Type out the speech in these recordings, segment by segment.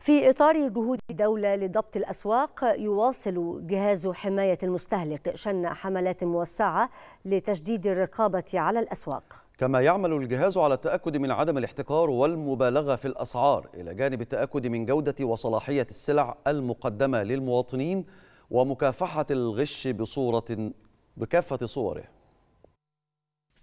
في إطار جهود الدولة لضبط الأسواق يواصل جهاز حماية المستهلك شن حملات موسعة لتشديد الرقابة على الأسواق كما يعمل الجهاز على التأكد من عدم الاحتكار والمبالغة في الأسعار إلى جانب التأكد من جودة وصلاحية السلع المقدمة للمواطنين ومكافحة الغش بصورة بكافة صوره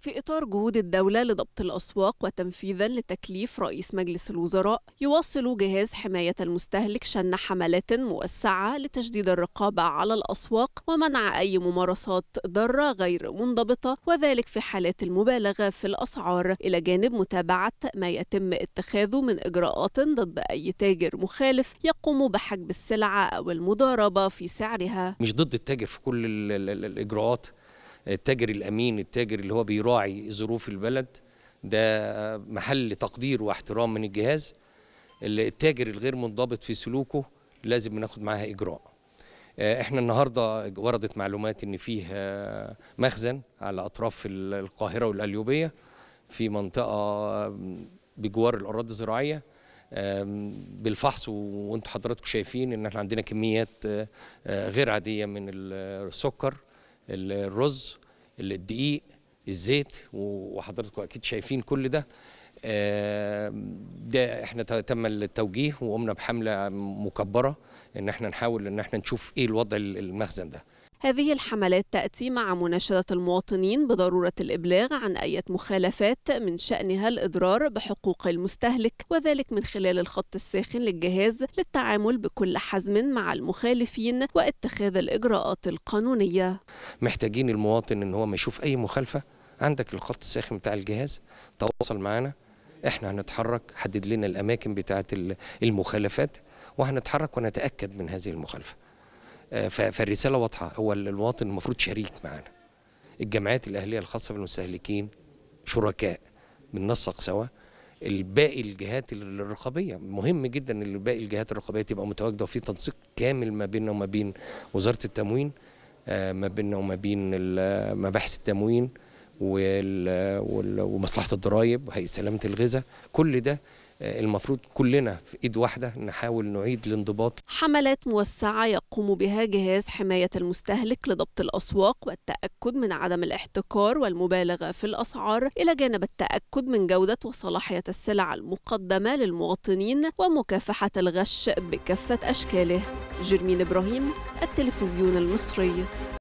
في إطار جهود الدولة لضبط الأسواق وتنفيذا لتكليف رئيس مجلس الوزراء يواصل جهاز حماية المستهلك شن حملات موسعة لتشديد الرقابة على الأسواق ومنع أي ممارسات ضارة غير منضبطة وذلك في حالات المبالغة في الأسعار إلى جانب متابعة ما يتم اتخاذه من إجراءات ضد أي تاجر مخالف يقوم بحجب السلعة أو المضاربة في سعرها مش ضد التاجر في كل الإجراءات التاجر الامين التاجر اللي هو بيراعي ظروف البلد ده محل تقدير واحترام من الجهاز التاجر الغير منضبط في سلوكه لازم ناخد معاها اجراء آه، احنا النهارده وردت معلومات ان فيه آه، مخزن على اطراف القاهره والاليوبيه في منطقه آه، بجوار الاراضي الزراعيه بالفحص وانتم حضراتكم شايفين ان احنا عندنا كميات غير عاديه من السكر الرز الدقيق الزيت وحضرتكم اكيد شايفين كل ده ده احنا تم التوجيه وقمنا بحمله مكبره ان احنا نحاول ان احنا نشوف ايه الوضع المخزن ده هذه الحملات تأتي مع مناشدة المواطنين بضرورة الإبلاغ عن أي مخالفات من شأنها الإضرار بحقوق المستهلك وذلك من خلال الخط الساخن للجهاز للتعامل بكل حزم مع المخالفين واتخاذ الإجراءات القانونية محتاجين المواطن إن هو ما يشوف أي مخالفة عندك الخط الساخن بتاع الجهاز تواصل معنا احنا هنتحرك حدد لنا الأماكن بتاعة المخالفات وهنتحرك ونتأكد من هذه المخالفة آه، فالرساله واضحه هو المواطن المفروض شريك معانا الجمعيات الاهليه الخاصه بالمستهلكين شركاء بننسق سوا الباقي الجهات الرقابيه مهم جدا ان باقي الجهات الرقابيه تبقى متواجده وفي تنسيق كامل ما بيننا وما بين وزاره التموين آه، ما بيننا وما بين مباحث التموين ومصلحه الضرايب وهيئه سلامه الغذاء كل ده آه، المفروض كلنا في ايد واحده نحاول نعيد الانضباط حملات موسعه يقوم بها جهاز حمايه المستهلك لضبط الاسواق والتاكد من عدم الاحتكار والمبالغه في الاسعار الى جانب التاكد من جوده وصلاحيه السلع المقدمه للمواطنين ومكافحه الغش بكافه اشكاله جيرمين ابراهيم التلفزيون المصري